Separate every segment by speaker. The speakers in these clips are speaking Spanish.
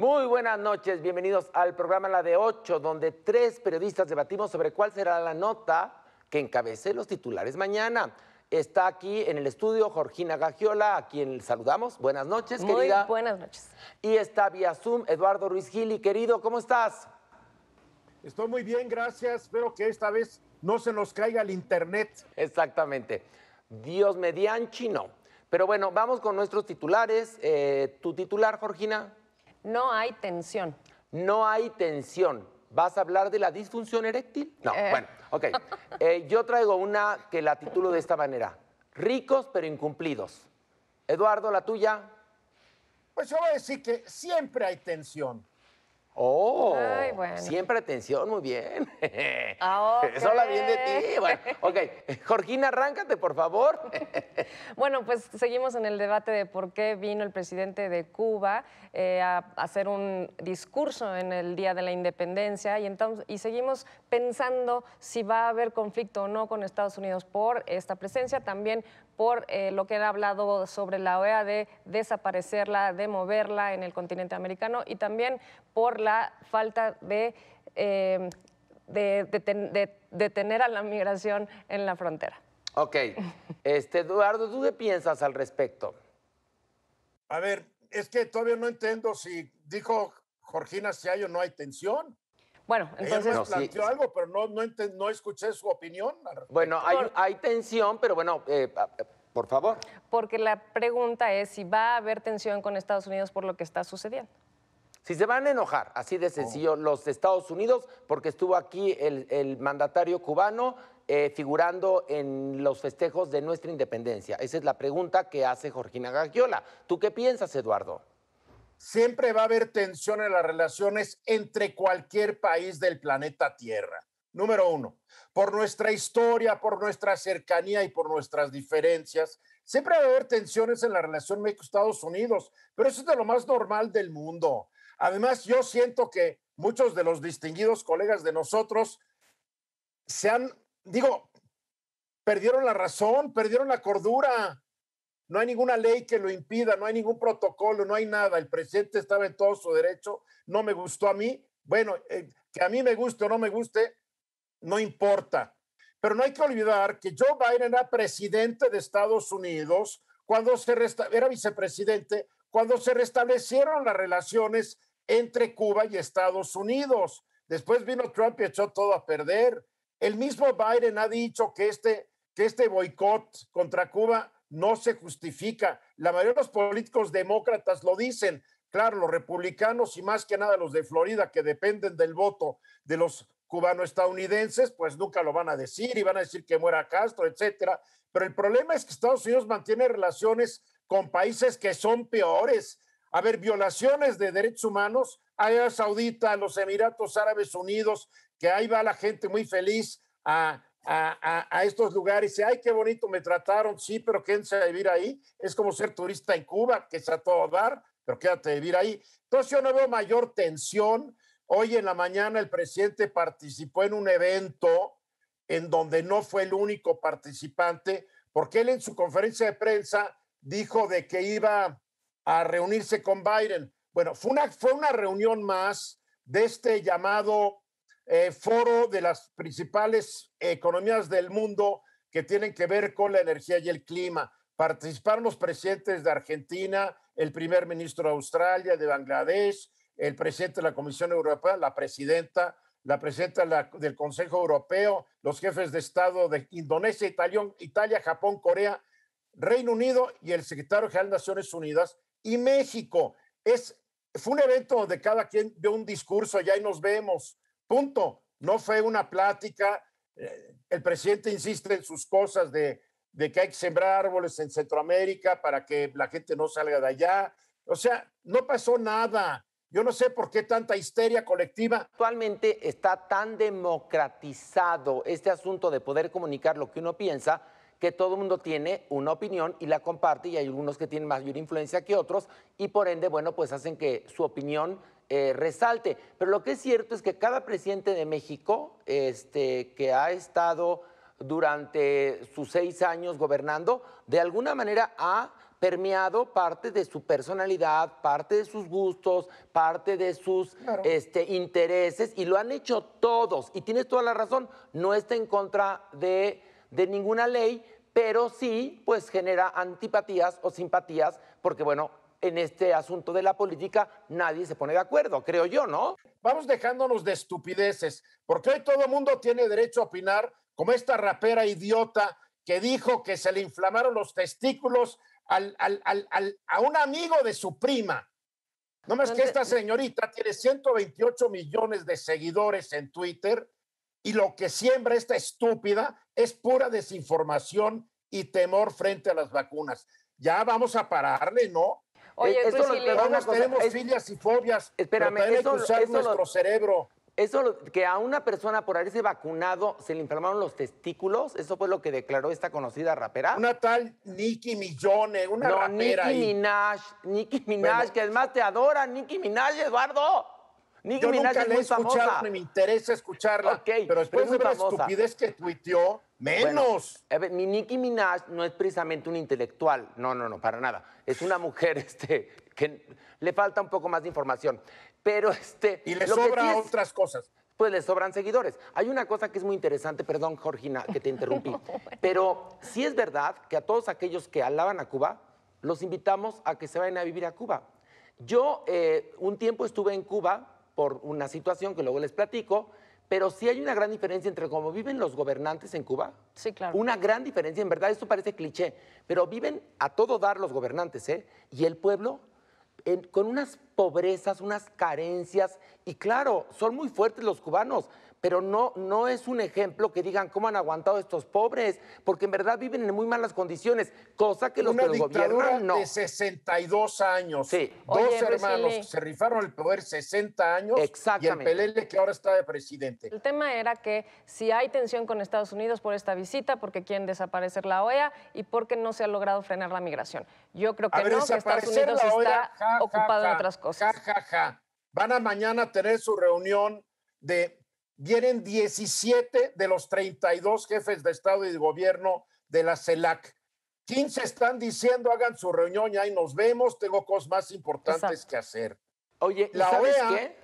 Speaker 1: Muy buenas noches, bienvenidos al programa La de 8, donde tres periodistas debatimos sobre cuál será la nota que encabece los titulares mañana. Está aquí en el estudio Jorgina Gagiola, a quien saludamos. Buenas noches, Muy buenas noches. Y está vía Zoom Eduardo Ruiz Gili. Querido, ¿cómo estás? Estoy muy bien, gracias. Espero que esta vez no se nos caiga el internet. Exactamente. Dios mediante. chino. Pero bueno, vamos con nuestros titulares. Eh, ¿Tu titular, Jorgina? No hay tensión. No hay tensión. ¿Vas a hablar de la disfunción eréctil? No, eh. bueno, ok. Eh, yo traigo una que la titulo de esta manera. Ricos pero incumplidos. Eduardo, la tuya. Pues yo voy a decir que siempre hay tensión. Oh, siempre atención, muy bien.
Speaker 2: Ah, Eso habla bien de ti.
Speaker 1: ok, Jorgina, arráncate, por favor.
Speaker 2: bueno, pues seguimos en el debate de por qué vino el presidente de Cuba eh, a hacer un discurso en el Día de la Independencia y, entonces, y seguimos pensando si va a haber conflicto o no con Estados Unidos por esta presencia, también por eh, lo que ha hablado sobre la OEA de desaparecerla, de moverla en el continente americano y también por la falta em, de, detener a la migración en la frontera.
Speaker 1: Ok. Este, Eduardo, ¿tú qué piensas al respecto?
Speaker 3: A ver, es que todavía no entiendo si dijo Jorgina si no hay tensión. Bueno, entonces. Ella planteó algo, pero no, no, escuché su opinión.
Speaker 1: Bueno, hay, tensión, pero bueno, eh, eh, por favor.
Speaker 3: Porque la
Speaker 2: pregunta es si va a haber tensión con Estados Unidos por lo que está sucediendo.
Speaker 1: Si se van a enojar, así de sencillo, oh. los Estados Unidos, porque estuvo aquí el, mandatario cubano eh, figurando en los festejos de nuestra independencia. Esa es la pregunta que hace Jorgina Gagiola. ¿Tú qué piensas, Eduardo? Siempre va a haber tensión en las
Speaker 3: relaciones entre cualquier país del planeta Tierra. Número uno, por nuestra historia, por nuestra cercanía y por nuestras diferencias, siempre va a haber tensiones en la relación México-Estados Unidos, pero eso es de lo más normal del mundo. Además, yo siento que muchos de los distinguidos colegas de nosotros se han, digo, perdieron la razón, perdieron la cordura. No hay ninguna ley que lo impida, no hay ningún protocolo, no hay nada. El presidente estaba en todo su derecho, no me gustó a mí. Bueno, eh, que a mí me guste o no me guste, no importa. Pero no hay que olvidar que Joe Biden era presidente de Estados Unidos cuando se era vicepresidente cuando se restablecieron las relaciones entre Cuba y Estados Unidos. Después vino Trump y echó todo a perder. El mismo Biden ha dicho que este, que este boicot contra Cuba no se justifica. La mayoría de los políticos demócratas lo dicen. Claro, los republicanos y más que nada los de Florida que dependen del voto de los cubano-estadounidenses, pues nunca lo van a decir y van a decir que muera Castro, etcétera. Pero el problema es que Estados Unidos mantiene relaciones con países que son peores, a ver, violaciones de derechos humanos, Arabia Saudita, los Emiratos Árabes Unidos, que ahí va la gente muy feliz a, estos lugares y, ay, qué bonito me trataron, sí, pero quédense a vivir ahí. Es como ser turista en Cuba, que es a todo dar, pero quédate a vivir ahí. Entonces yo no veo mayor tensión. Hoy en la mañana el presidente participó en un evento en donde no fue el único participante, porque él en su conferencia de prensa dijo de que iba a reunirse con Biden. Bueno, fue una, fue una reunión más de este llamado eh, foro de las principales economías del mundo que tienen que ver con la energía y el clima. Participaron los presidentes de Argentina, el primer ministro de Australia, de Bangladesh, el presidente de la Comisión Europea, la presidenta, la presidenta del Consejo Europeo, los jefes de Estado de Indonesia, Italia Japón, Corea Reino Unido y el secretario general de Naciones Unidas y México. Es, fue un evento donde cada quien dio un discurso allá y nos vemos. Punto. No fue una plática. Eh, el presidente insiste en sus cosas de, de que hay que sembrar árboles en Centroamérica para que la gente no salga de allá. O sea, no pasó nada. Yo no sé por qué tanta
Speaker 1: histeria colectiva. Actualmente está tan democratizado este asunto de poder comunicar lo que uno piensa que todo el mundo tiene una opinión y la comparte y hay algunos que tienen mayor influencia que otros y por ende, bueno, pues hacen que su opinión eh, resalte. Pero lo que es cierto es que cada presidente de México este, que ha estado durante sus seis años gobernando, de alguna manera ha permeado parte de su personalidad, parte de sus gustos, parte de sus este, intereses, y lo han hecho todos. Y tienes toda la razón, no está en contra de de ninguna ley, pero sí pues genera antipatías o simpatías, porque bueno, en este asunto de la política nadie se pone de acuerdo, creo yo, ¿no? Vamos dejándonos de estupideces, porque hoy todo el mundo tiene derecho a opinar,
Speaker 3: como esta rapera idiota que dijo que se le inflamaron los testículos a un amigo de su prima. No más que esta señorita tiene 128 millones de seguidores en Twitter y lo que siembra esta estúpida es pura desinformación y temor frente a las vacunas. Ya vamos
Speaker 1: a pararle, ¿no? Oye, e-, esto lo, tenemos filias y fobias, espérame, pero eso, que nuestro cerebro. Eso que a una persona por haberse vacunado se le inflamaron los testículos, eso fue lo que declaró esta conocida rapera. Una tal Nicki Millone, una no, rapera Nicki Minaj, Nicki Minaj, que además te adora, Nicki Minaj, Eduardo. Nicki Yo Minaj nunca es la he escuchado me
Speaker 3: interesa escucharla. pero después es la estupidez que
Speaker 1: tuiteó, menos. mi Nicki Minaj no es precisamente un intelectual. No, no, no, para nada. Es una mujer este, que le falta un poco más de información. Pero este. Y le sobran otras cosas. pues le sobran seguidores. Hay una cosa que es muy interesante, perdón Jorgina, que te interrumpí, pero sí es verdad que a todos aquellos que alaban a Cuba, los invitamos a que se vayan a vivir a Cuba. Yo eh, un tiempo estuve en Cuba por una situación que luego les platico, pero sí hay una gran diferencia entre cómo viven los gobernantes en Cuba.
Speaker 2: Sí, claro. Una gran
Speaker 1: diferencia, en verdad, esto parece cliché, pero viven a todo dar los gobernantes, ¿eh? Y el pueblo con unas pobrezas, unas carencias, y claro, son muy fuertes los cubanos, pero no, no es un ejemplo que digan cómo han aguantado estos pobres, porque en verdad viven en muy malas condiciones, cosa que los gobierno no. dictadura no. de 62 años, sí. dos pues, hermanos se rifaron el poder 60
Speaker 3: años y el Pelele que ahora está de presidente.
Speaker 2: El tema era que si hay tensión con Estados Unidos por esta visita, porque quieren desaparecer la OEA y porque no se ha logrado frenar la migración.
Speaker 3: Yo creo que no, que Estados Unidos e está ocupado en otras cosas. Van a mañana tener su reunión de vienen 17 de los 32 jefes de Estado y de Gobierno de la CELAC. 15 están diciendo, hagan su reunión y ahí nos vemos, tengo cosas más importantes que hacer. Oye, la ¿sabes OEA, qué?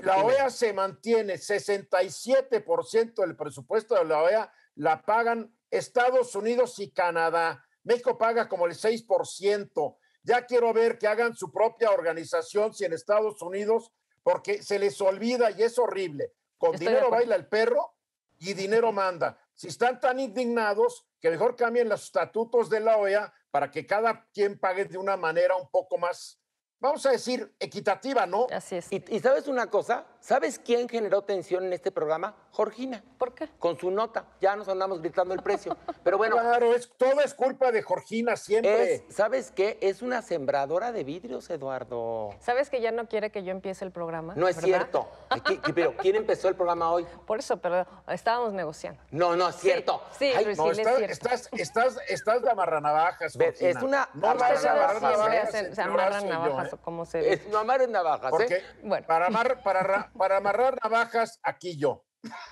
Speaker 3: La OEA se mantiene, 67% del presupuesto de la OEA la pagan Estados Unidos y Canadá. México paga como el 6%. Ya quiero ver que hagan su propia organización si en Estados Unidos, porque se les olvida y es horrible con dinero baila el perro y dinero manda. Si están tan indignados, que mejor cambien los estatutos de la OEA para que cada quien
Speaker 1: pague de una manera un poco más vamos a decir, equitativa, ¿no? Así es. Y, sabes una cosa, ¿sabes quién generó tensión en este programa? Jorgina. ¿Por qué? Con su nota, ya nos andamos gritando el precio. Pero bueno. Claro, es, todo es culpa de Jorgina siempre. ¿Sabes qué? Es una sembradora de vidrios, Eduardo.
Speaker 2: ¿Sabes que ya no quiere que yo empiece el programa? No es
Speaker 1: cierto. pero ¿quién empezó el programa hoy? Por eso, pero
Speaker 2: estábamos negociando.
Speaker 1: No, no, es
Speaker 3: cierto. Sí, estás, es cierto. Estás, estás, estás de amarranavajas, Jorgina. Es una... No, amarranavajas. Amarran navajas. ¿eh? cómo se No
Speaker 1: amar navajas, ¿eh? Bueno. Para, para, amarrar navajas, aquí yo.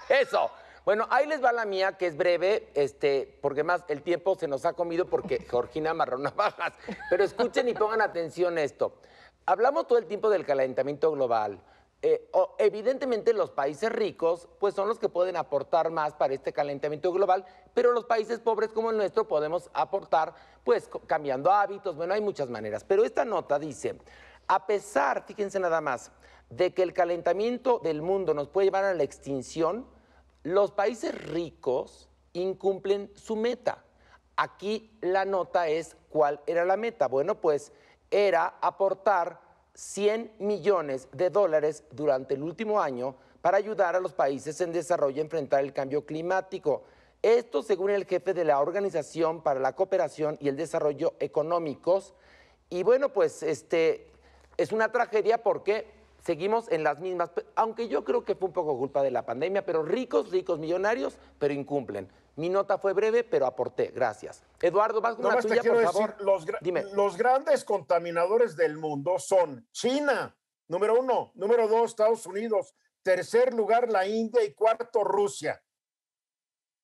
Speaker 1: Eso. Bueno, ahí les va la mía, que es breve, este, porque más el tiempo se nos ha comido porque Georgina amarró navajas. Pero escuchen y pongan atención a esto. Hablamos todo el tiempo del calentamiento global, eh, evidentemente los países ricos pues son los que pueden aportar más para este calentamiento global, pero los países pobres como el nuestro podemos aportar pues cambiando hábitos, bueno, hay muchas maneras. Pero esta nota dice, a pesar, fíjense nada más, de que el calentamiento del mundo nos puede llevar a la extinción, los países ricos incumplen su meta. Aquí la nota es cuál era la meta. Bueno, pues era aportar 100 millones de dólares durante el último año para ayudar a los países en desarrollo a enfrentar el cambio climático. Esto según el jefe de la Organización para la Cooperación y el Desarrollo Económicos. Y bueno, pues este es una tragedia porque seguimos en las mismas, aunque yo creo que fue un poco culpa de la pandemia, pero ricos, ricos, millonarios, pero incumplen. Mi nota fue breve, pero aporté. Gracias. Eduardo, vas con no, la tuya, por favor.
Speaker 3: Los, grandes contaminadores del mundo son China, número uno. Número dos, Estados Unidos. Tercer lugar, la India. Y cuarto, Rusia.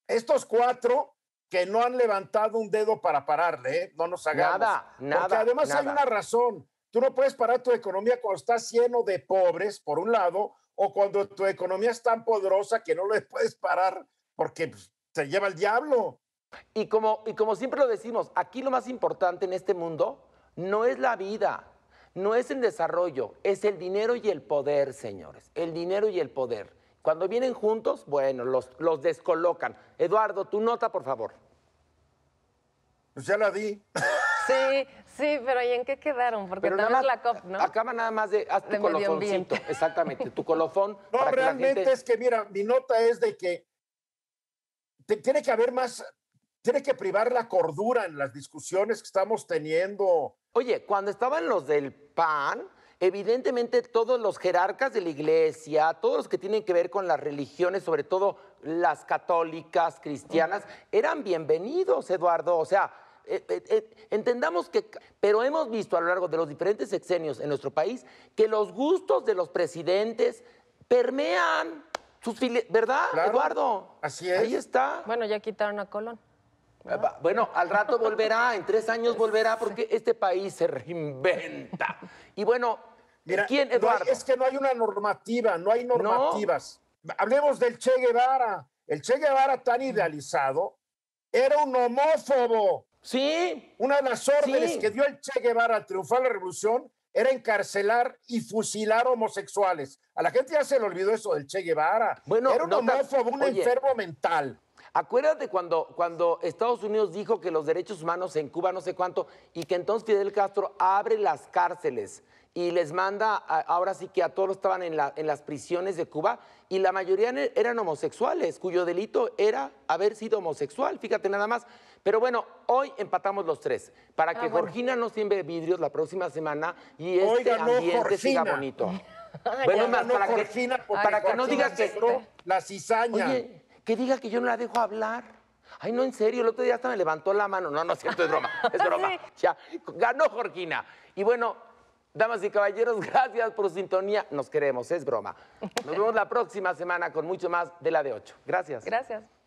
Speaker 3: Estos cuatro que no han levantado un dedo para pararle, ¿eh? no nos hagamos. Nada, nada. Porque además hay una razón. Tú no puedes parar tu economía cuando estás lleno de pobres, por un lado, o cuando tu economía es tan poderosa que no le puedes parar porque pues, se
Speaker 1: lleva el diablo. Y como, y como siempre lo decimos, aquí lo más importante en este mundo no es la vida, no es el desarrollo, es el dinero y el poder, señores. El dinero y el poder. Cuando vienen juntos, bueno, los, los descolocan. Eduardo, tu nota, por favor. Pues ya la di.
Speaker 2: Sí, sí,
Speaker 1: pero ¿y en qué quedaron? Porque la COP, ¿no? Acaba nada más de haz tu colofoncito, exactamente, tu colofón. No, realmente es
Speaker 3: que mira, mi nota es de que tiene
Speaker 1: que haber más, tiene que privar la cordura en las discusiones que estamos teniendo. Oye, cuando estaban los del PAN, evidentemente todos los jerarcas de la iglesia, todos los que tienen que ver con las religiones, sobre todo las católicas, cristianas, eran bienvenidos, Eduardo. O sea, eh, eh, eh, entendamos que, pero hemos visto a lo largo de los diferentes sexenios en nuestro país que los gustos de los presidentes permean ¿Verdad, Eduardo? Así es. Ahí está.
Speaker 2: Bueno, ya quitaron a Colón.
Speaker 1: Eh, bueno, al rato volverá, en tres años volverá, porque este país se reinventa. Y bueno, Mira, ¿quién, Eduardo? es que no hay una normativa,
Speaker 3: no hay normativas. Hablemos del Che Guevara. El Che Guevara tan mm. idealizado era un homófobo. Sí. Una de las órdenes que dio el Che Guevara al triunfar la revolución era encarcelar y fusilar homosexuales. A la gente ya se le olvidó eso del Che Guevara. Bueno, era un homófobo, un enfermo
Speaker 1: mental. Acuérdate cuando, cuando Estados Unidos dijo que los derechos humanos en Cuba no sé cuánto y que entonces Fidel Castro abre las cárceles y les manda, ahora sí que a todos estaban en, las prisiones de Cuba, y la mayoría eran homosexuales, cuyo delito era haber sido homosexual, fíjate nada más. Pero bueno, hoy empatamos los tres, para que ah, Jorgina no siembre vidrios la próxima semana y este ambiente siga bonito. bueno, más, para, que, no digas que... La cizaña que diga que yo no la dejo hablar. Ay, no, en serio, el otro día hasta me levantó la mano. No, no es cierto, es broma, es broma. Ya, ganó Jorgina. Y bueno, damas y caballeros, gracias por su sintonía. Nos queremos, es broma. Nos vemos la próxima semana con mucho más de la de 8. Gracias.
Speaker 2: Gracias.